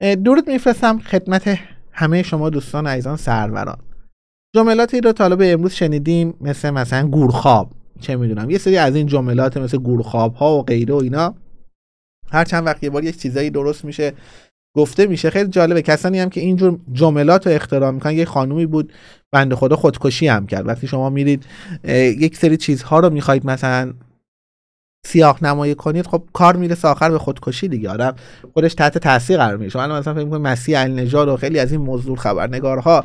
درود میفرستم خدمت همه شما دوستان عزیزان سروران جملاتی رو طالب امروز شنیدیم مثل مثلا گورخواب چه میدونم یه سری از این جملات مثل گورخواب ها و غیره و اینا هر چند وقت یه بار یک چیزایی درست میشه گفته میشه خیلی جالبه کسانی هم که اینجور جملات رو اختراع میکنن یه خانومی بود بنده خدا خودکشی هم کرد وقتی شما میرید یک سری چیزها رو میخواید مثلا سیاق نمایی کنید خب کار میرسه آخر به خودکشی دیگه آدم خودش تحت تاثیر قرار میشه الان مثلا فکر مسیح النژاد و خیلی از این موضوع خبرنگارها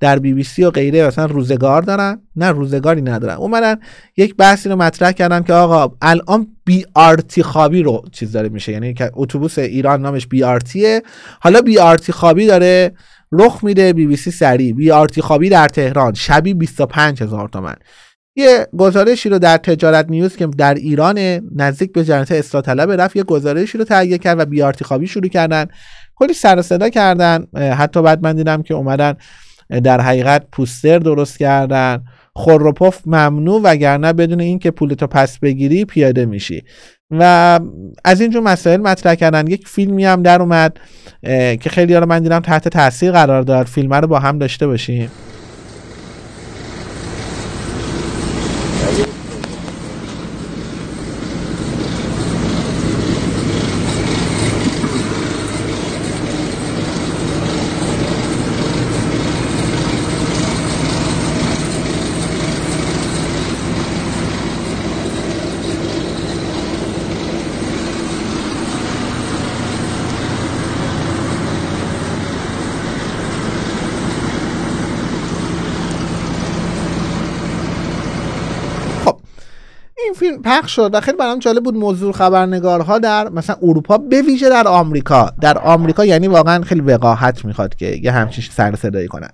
در بی بی سی و غیره مثلا روزگار دارن نه روزگاری ندارن اومدن یک بحثی رو مطرح کردم که آقا الان بی آرتی خوابی رو چیز داره میشه یعنی که اتوبوس ایران نامش بی آرتیه حالا بی آرتی خوابی داره رخ میده بی بی سی سریع بی آرتی خوابی در تهران شبی 25000 تومان یه گزارشی رو در تجارت نیوز که در ایران نزدیک به جنت اصلاح طلب رفت یه گزارشی رو تهیه کرد و بیارتی شروع کردن کلی سر صدا کردن حتی بعد من دیدم که اومدن در حقیقت پوستر درست کردن خور و ممنوع وگرنه بدون اینکه پولتو پس بگیری پیاده میشی و از اینجور مسائل مطرح کردن یک فیلمی هم در اومد که خیلی رو من دیدم تحت تاثیر قرار داد فیلم رو با هم داشته باشیم پخش شد و خیلی برام جالب بود موضوع خبرنگارها در مثلا اروپا به ویژه در آمریکا در آمریکا یعنی واقعا خیلی وقاحت میخواد که یه همچین سر صدایی کنن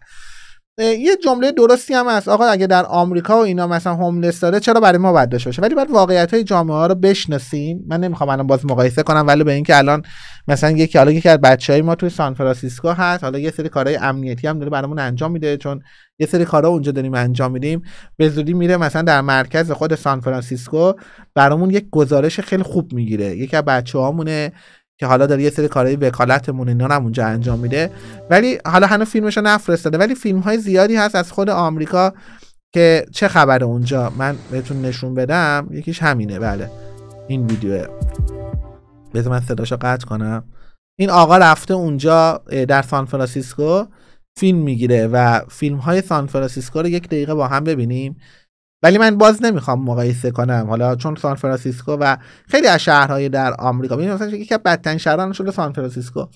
یه جمله درستی هم هست آقا اگه در آمریکا و اینا مثلا هوملس داره چرا برای ما باید داشته باشه ولی باید واقعیت های جامعه ها رو بشناسیم من نمیخوام الان باز مقایسه کنم ولی به اینکه الان مثلا یکی حالا یکی از های ما توی سان فرانسیسکو هست حالا یه سری کارهای امنیتی هم داره برامون انجام میده چون یه سری کارا اونجا داریم انجام میدیم به زودی میره مثلا در مرکز خود سانفرانسیسکو فرانسیسکو برامون یک گزارش خیلی خوب میگیره یکی از بچه‌هامونه که حالا داره یه سری کارهای وکالتمون اینا هم اونجا انجام میده ولی حالا هنوز فیلمش نفرستاده ولی فیلم های زیادی هست از خود آمریکا که چه خبر اونجا من بهتون نشون بدم یکیش همینه بله این ویدیو بذار من صداشو قطع کنم این آقا رفته اونجا در سان فرانسیسکو فیلم میگیره و فیلم های سان رو یک دقیقه با هم ببینیم ولی من باز نمیخوام مقایسه کنم حالا چون سان فرانسیسکو و خیلی از شهرهای در آمریکا ببین مثلا یکی که بدترین شهران شده سان فرانسیسکو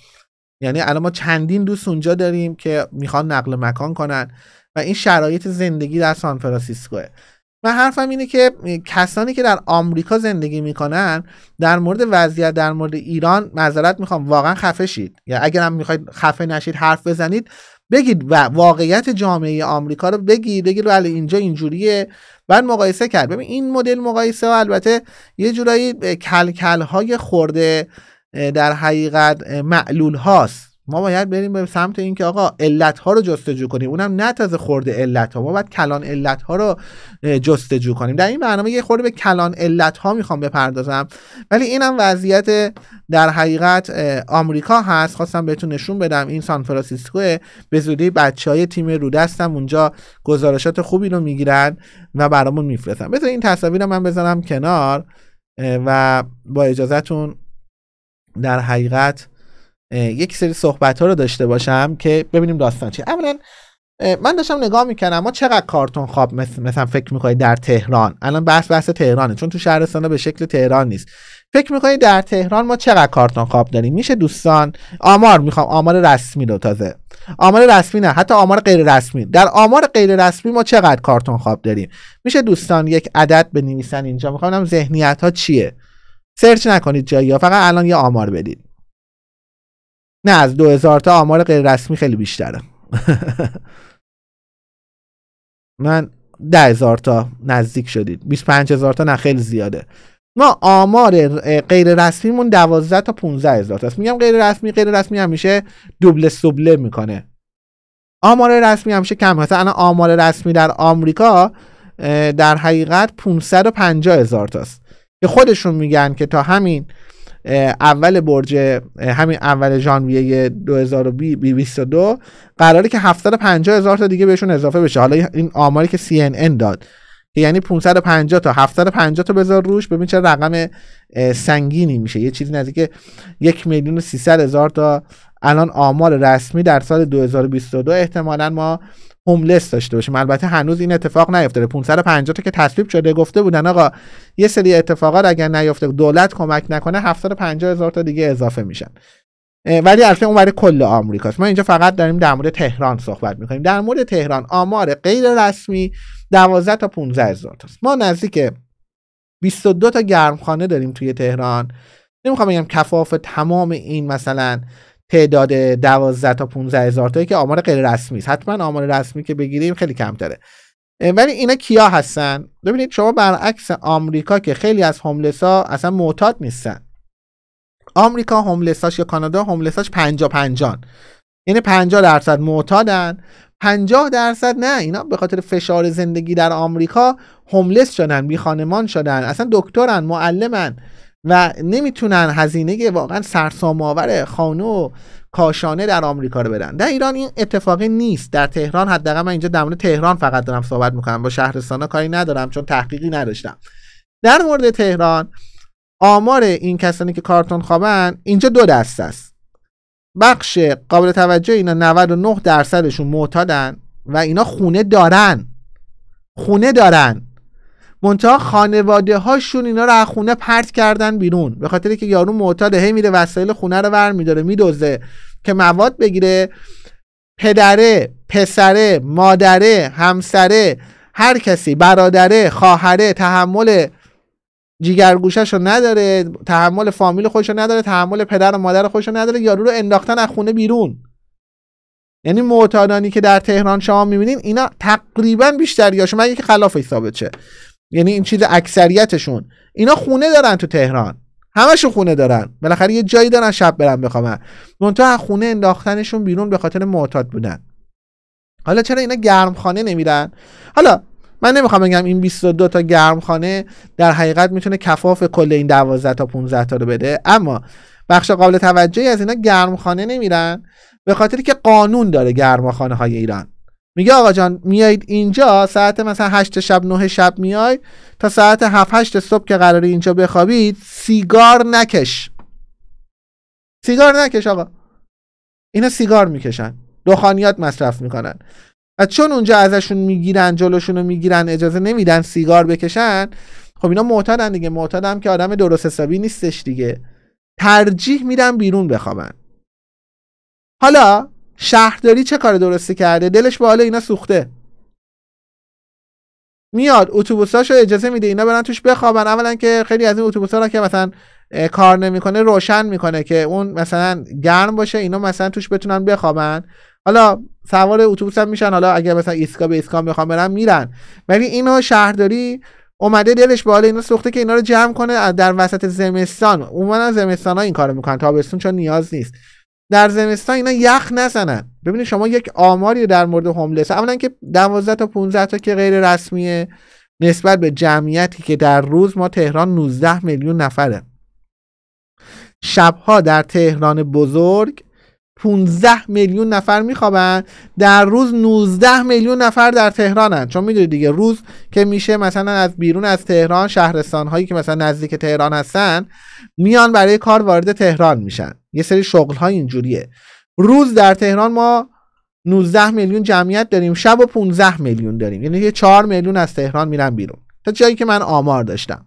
یعنی الان ما چندین دوست اونجا داریم که میخوان نقل مکان کنن و این شرایط زندگی در سان فرانسیسکوه و حرفم اینه که کسانی که در آمریکا زندگی میکنن در مورد وضعیت در مورد ایران معذرت میخوام واقعا خفه شید یا اگر میخواید خفه نشید حرف بزنید بگید و واقعیت جامعه آمریکا رو بگید بگید ولی بله اینجا اینجوریه بعد مقایسه کرد ببین این مدل مقایسه و البته یه جورایی کلکل های خورده در حقیقت معلول هاست ما باید بریم به سمت اینکه آقا علت ها رو جستجو کنیم اونم نه تازه خورد علت ها ما باید کلان علت ها رو جستجو کنیم در این برنامه یه خورده به کلان علت ها میخوام بپردازم ولی اینم وضعیت در حقیقت آمریکا هست خواستم بهتون نشون بدم این سان فرانسیسکو به زودی بچه های تیم رودستم اونجا گزارشات خوبی رو میگیرن و برامون میفرستن بذار این تصاویر من بذارم کنار و با اجازهتون در حقیقت یک سری صحبت ها رو داشته باشم که ببینیم داستان چیه اولا من داشتم نگاه میکنم ما چقدر کارتون خواب مثل مثلا فکر میکنید در تهران الان بحث بحث تهرانه چون تو شهرستان به شکل تهران نیست فکر میکنید در تهران ما چقدر کارتون خواب داریم میشه دوستان آمار میخوام آمار رسمی رو تازه آمار رسمی نه حتی آمار غیر رسمی در آمار غیر رسمی ما چقدر کارتون خواب داریم میشه دوستان یک عدد بنویسن اینجا میخوام ذهنیت ها چیه سرچ نکنید جایی فقط الان یه آمار بدید نه از 2000 تا آمار غیر رسمی خیلی بیشتره من ده هزار تا نزدیک شدید 25 هزار تا نه خیلی زیاده ما آمار غیر رسمیمون 12 تا 15 هزار تاست میگم غیر رسمی غیر رسمی همیشه دوبله سوبله میکنه آمار رسمی همیشه کم هست الان آمار رسمی در آمریکا در حقیقت 550 هزار تاست که خودشون میگن که تا همین اول برج همین اول ژانویه 2022 قراره که 750 هزار تا دیگه بهشون اضافه بشه حالا این آماری که CNN داد که یعنی 550 تا 750 تا بذار روش ببین چه رقم سنگینی میشه یه چیزی نزدیک یک میلیون و 300 هزار تا الان آمار رسمی در سال 2022 احتمالا ما هوملس داشته باشیم البته هنوز این اتفاق نیفتاده 550 تا که تصویب شده گفته بودن آقا یه سری اتفاقات اگر نیفته دولت کمک نکنه 750 هزار تا دیگه اضافه میشن ولی البته اون برای کل آمریکاست ما اینجا فقط داریم در مورد تهران صحبت میکنیم در مورد تهران آمار غیر رسمی 12 تا 15 هزار است ما نزدیک 22 تا گرمخانه داریم توی تهران نمیخوام بگم کفاف تمام این مثلا تعداد 12 تا 15 هزار تایی که آمار غیر رسمی است حتما آمار رسمی که بگیریم خیلی کم کمتره ولی اینا کیا هستن ببینید شما برعکس آمریکا که خیلی از هوملسا اصلا معتاد نیستن آمریکا هوملساش یا کانادا هوملساش 50 50 یعنی 50 درصد معتادن 50 درصد نه اینا به خاطر فشار زندگی در آمریکا هوملس شدن بی خانمان شدن اصلا دکترن معلمن و نمیتونن هزینه واقعا سرسام‌آور خانه و کاشانه در آمریکا رو بدن در ایران این اتفاقی نیست در تهران حداقل من اینجا در مورد تهران فقط دارم صحبت میکنم با شهرستانا کاری ندارم چون تحقیقی نداشتم در مورد تهران آمار این کسانی که کارتون خوابن اینجا دو دست است بخش قابل توجه اینا 99 درصدشون معتادن و اینا خونه دارن خونه دارن منتها خانواده هاشون اینا رو از خونه پرت کردن بیرون به خاطر که یارو معتاد هی میره وسایل خونه رو ور میداره میدوزه که مواد بگیره پدره پسره مادره همسره هر کسی برادره خواهره تحمل جیگرگوشش رو نداره تحمل فامیل خودش رو نداره تحمل پدر و مادر خودش رو نداره یارو رو انداختن از خونه بیرون یعنی معتادانی که در تهران شما میبینین اینا تقریبا بیشتر یاشون مگه که خلاف ثابت یعنی این چیز اکثریتشون اینا خونه دارن تو تهران همشون خونه دارن بالاخره یه جایی دارن شب برن بخوابن منتها خونه انداختنشون بیرون به خاطر معتاد بودن حالا چرا اینا گرمخانه نمیرن حالا من نمیخوام بگم این 22 تا گرمخانه در حقیقت میتونه کفاف کل این 12 تا 15 تا رو بده اما بخش قابل توجهی از اینا گرمخانه نمیرن به خاطری که قانون داره گرمخانه های ایران میگه آقا جان میایید اینجا ساعت مثلا 8 شب 9 شب میای تا ساعت 7 8 صبح که قراری اینجا بخوابید سیگار نکش سیگار نکش آقا اینا سیگار میکشن دخانیات مصرف میکنن و چون اونجا ازشون میگیرن جلوشون میگیرن اجازه نمیدن سیگار بکشن خب اینا معتادن دیگه معتادم که آدم درست حسابی نیستش دیگه ترجیح میدن بیرون بخوابن حالا شهرداری چه کار درستی کرده دلش به حال اینا سوخته میاد اتوبوساشو اجازه میده اینا برن توش بخوابن اولا که خیلی از این اتوبوسا را که مثلا کار نمیکنه روشن میکنه که اون مثلا گرم باشه اینا مثلا توش بتونن بخوابن حالا سوار اتوبوس هم میشن حالا اگر مثلا ایسکا به ایسکا میخوام برن میرن ولی اینو شهرداری اومده دلش به اینا سوخته که اینا رو جمع کنه در وسط زمستان اونم زمستان ها این کارو میکنن تابستون چون نیاز نیست در زمستان اینا یخ نزنن ببینید شما یک آماری در مورد هوملس اولا که 12 تا 15 تا که غیر رسمیه نسبت به جمعیتی که در روز ما تهران 19 میلیون نفره شبها در تهران بزرگ 15 میلیون نفر میخوابن در روز 19 میلیون نفر در تهرانن چون میدونید دیگه روز که میشه مثلا از بیرون از تهران شهرستان هایی که مثلا نزدیک تهران هستن میان برای کار وارد تهران میشن یه سری شغل های اینجوریه روز در تهران ما 19 میلیون جمعیت داریم شب و 15 میلیون داریم یعنی 4 میلیون از تهران میرن بیرون تا جایی که من آمار داشتم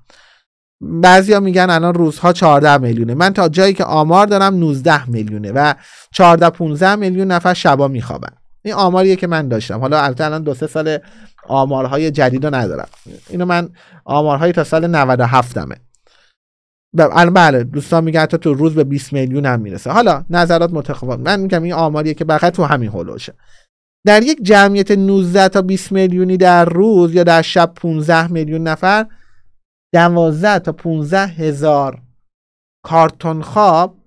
بعضیا میگن الان روزها 14 میلیونه من تا جایی که آمار دارم 19 میلیونه و 14 15 میلیون نفر شبا میخوابن این آماریه که من داشتم حالا البته الان دو سه سال آمارهای جدید رو ندارم اینو من آمارهای تا سال 97 همه الان بله دوستان میگن تا تو روز به 20 میلیون هم میرسه حالا نظرات متفاوت من میگم این آماریه که فقط تو همین هولوشه در یک جمعیت 19 تا 20 میلیونی در روز یا در شب 15 میلیون نفر دوازده تا پونزه هزار کارتون خواب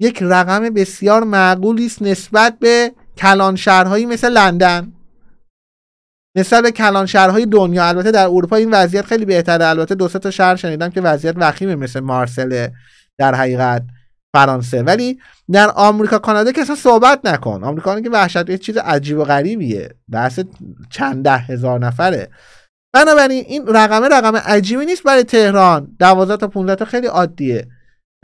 یک رقم بسیار معقولی است نسبت به کلان شهرهایی مثل لندن نسبت به کلان شهرهای دنیا البته در اروپا این وضعیت خیلی بهتره البته دو تا شهر شنیدم که وضعیت وخیمه مثل مارسل در حقیقت فرانسه ولی در آمریکا کانادا که اصلا صحبت نکن آمریکا که وحشت یه چیز عجیب و غریبیه بحث چند ده هزار نفره بنابراین این رقمه رقم عجیبی نیست برای تهران 12 تا 15 تا خیلی عادیه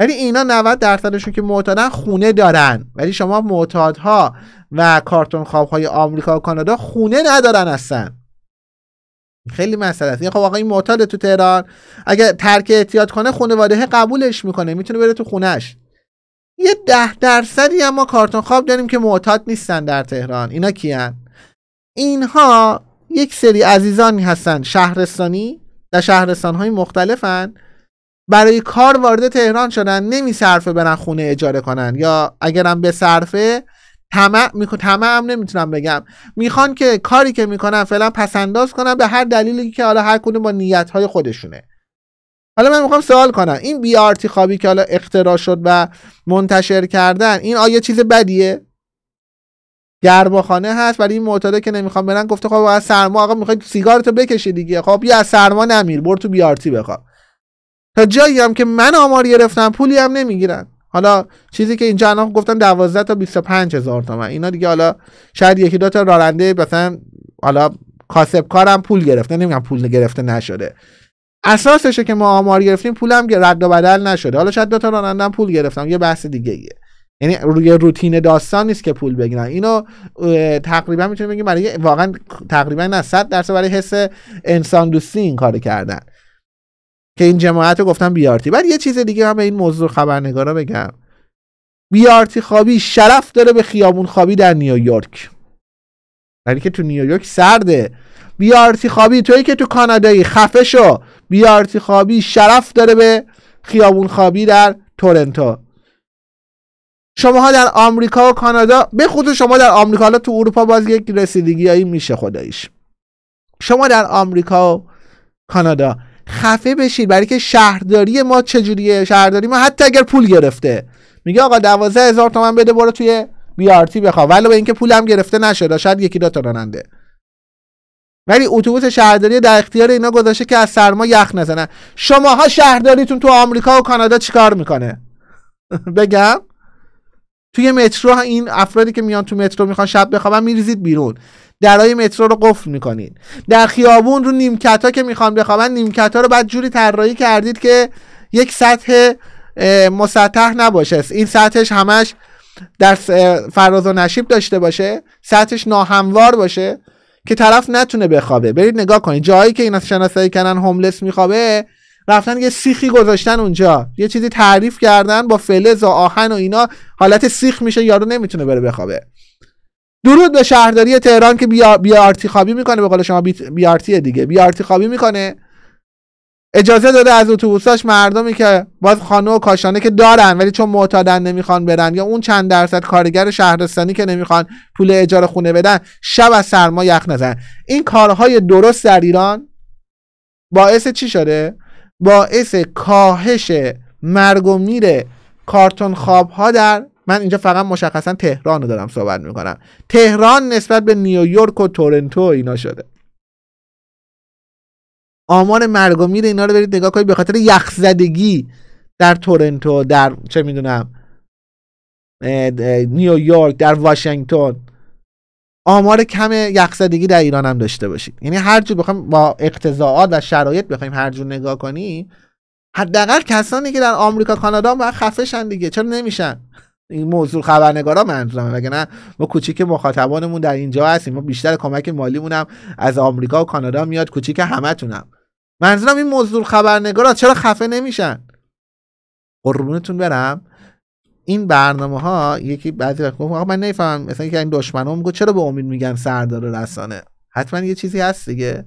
ولی اینا 90 درصدشون که معتادن خونه دارن ولی شما معتادها و کارتون های آمریکا و کانادا خونه ندارن هستن خیلی مسئله است یعنی خب آقا این معتاد تو تهران اگر ترک احتیاط کنه خانواده قبولش میکنه میتونه بره تو خونهش یه ده درصدی اما کارتون خواب داریم که معتاد نیستن در تهران اینا کیان اینها یک سری عزیزانی هستن شهرستانی در شهرستان های مختلفن برای کار وارد تهران شدن نمی صرفه برن خونه اجاره کنن یا اگرم به صرفه طمع هم نمیتونم بگم میخوان که کاری که میکنن فعلا پسنداز کنن به هر دلیلی که حالا هر کدوم با نیت های خودشونه حالا من میخوام سوال کنم این بیارتی خوابی که حالا اختراع شد و منتشر کردن این آیا چیز بدیه گرماخانه هست ولی این معتاده که نمیخوام برن گفته خب از سرما آقا میخوای سیگارتو بکشی دیگه خب بیا از سرما نمیر برو تو بیارتی بخواب تا جایی هم که من آمار گرفتم پولی هم نمیگیرن حالا چیزی که اینجا الان گفتن 12 تا 25 هزار تومن اینا دیگه حالا شاید یکی دو تا راننده مثلا حالا کاسب کارم پول گرفته نمیگم پول گرفته نشده اساسشه که ما آمار گرفتیم پولم رد و بدل نشده حالا شاید دو تا راننده پول گرفتم یه بحث دیگه یعنی روی روتین داستان نیست که پول بگیرن اینو تقریبا میتونیم بگیم برای واقعا تقریبا نه 100 درصد برای حس انسان دوستی این کارو کردن که این جماعت رو گفتم بیارتی بعد یه چیز دیگه هم به این موضوع خبرنگارا بگم بیارتی خوابی شرف داره به خیابون خوابی در نیویورک برای یعنی که تو نیویورک سرده بیارتی خوابی توی که تو کانادایی خفه شو بیارتی خوابی شرف داره به خیابون خوابی در تورنتو شماها در آمریکا و کانادا به خود شما در آمریکا حالا تو اروپا باز یک رسیدگی هایی میشه خداییش شما در آمریکا و کانادا خفه بشید برای که شهرداری ما چجوریه شهرداری ما حتی اگر پول گرفته میگه آقا دوازه هزار تومن بده برو توی بیارتی بخوا ولی به اینکه پولم گرفته نشده شاید یکی دو تا راننده ولی اتوبوس شهرداری در اختیار اینا گذاشته که از سرما یخ نزنن شماها شهرداریتون تو آمریکا و کانادا چیکار میکنه بگم توی مترو این افرادی که میان تو مترو میخوان شب بخوابن میریزید بیرون درای مترو رو قفل میکنید در خیابون رو نیمکت ها که میخوان بخوابن نیمکت ها رو بعد جوری طراحی کردید که یک سطح مسطح نباشه این سطحش همش در فراز و نشیب داشته باشه سطحش ناهموار باشه که طرف نتونه بخوابه برید نگاه کنید جایی که این شناسایی کردن هوملس میخوابه رفتن یه سیخی گذاشتن اونجا یه چیزی تعریف کردن با فلز و آهن و اینا حالت سیخ میشه یارو نمیتونه بره بخوابه درود به شهرداری تهران که بیا بیارتی خوابی میکنه به قول شما دیگه بیارتی خوابی میکنه اجازه داده از اتوبوساش مردمی که باز خانه و کاشانه که دارن ولی چون معتادن نمیخوان برن یا اون چند درصد کارگر شهرستانی که نمیخوان پول اجاره خونه بدن شب از سرما یخ نزن این کارهای درست در ایران باعث چی شده باعث کاهش مرگ و میر کارتون خواب ها در من اینجا فقط مشخصا تهران رو دارم صحبت میکنم تهران نسبت به نیویورک و تورنتو اینا شده آمار مرگ و میر اینا رو برید نگاه کنید به خاطر یخزدگی در تورنتو در چه میدونم نیویورک در واشنگتن آمار کم یخزدگی در ایران هم داشته باشید یعنی هر جور بخوایم با اقتضاعات و شرایط بخوایم هر جور نگاه کنیم حداقل کسانی که در آمریکا کانادا هم خفشن دیگه چرا نمیشن این موضوع خبرنگارا منظورمه مگه نه ما کوچیک مخاطبانمون در اینجا هستیم ما بیشتر کمک مالیمونم هم از آمریکا و کانادا میاد کوچیک همتونم منظورم این موضوع خبرنگارا چرا خفه نمیشن قربونتون برم این برنامه ها یکی بعضی وقت گفت آقا من نفهم مثلا که این دشمن میگه چرا به امید میگن سردار رسانه حتما یه چیزی هست دیگه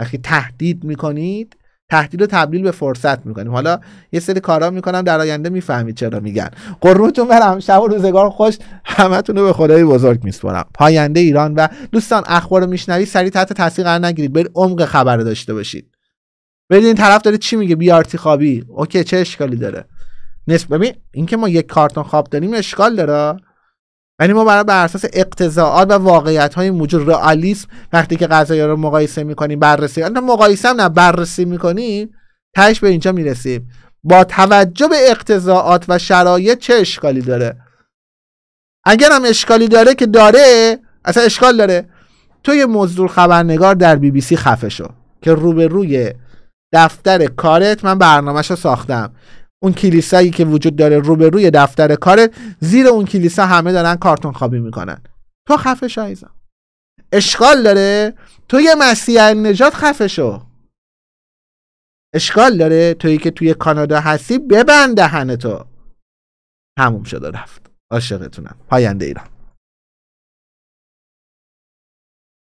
وقتی تهدید میکنید تهدید تبدیل به فرصت میکنیم حالا یه سری کارا میکنم در آینده میفهمید چرا میگن قرونتون برم شب و روزگار خوش همتون رو به خدای بزرگ میسپرم پاینده ایران و دوستان اخبار رو میشنوی سریع تحت تاثیر قرار نگیرید برید عمق خبر داشته باشید ببینید این طرف داره چی میگه بیارتی خوابی اوکی چه اشکالی داره نسب ببین اینکه ما یک کارتون خواب داریم اشکال داره یعنی ما برای بر اساس اقتضاعات و واقعیت های موجود رئالیسم وقتی که ها رو مقایسه میکنیم بررسی نه یعنی مقایسه هم نه بررسی میکنیم تهش به اینجا میرسیم با توجه به اقتضاعات و شرایط چه اشکالی داره اگر هم اشکالی داره که داره اصلا اشکال داره تو یه مزدور خبرنگار در بی بی سی خفه شو که روبروی دفتر کارت من برنامهش ساختم اون کلیسایی که وجود داره روبروی دفتر کار زیر اون کلیسا همه دارن کارتون خوابی میکنن تو خفه شایزم اشکال داره تو یه مسیح نجات خفه شو اشکال داره توی که توی کانادا هستی ببند دهن تو تموم شد رفت عاشقتونم پاینده ایران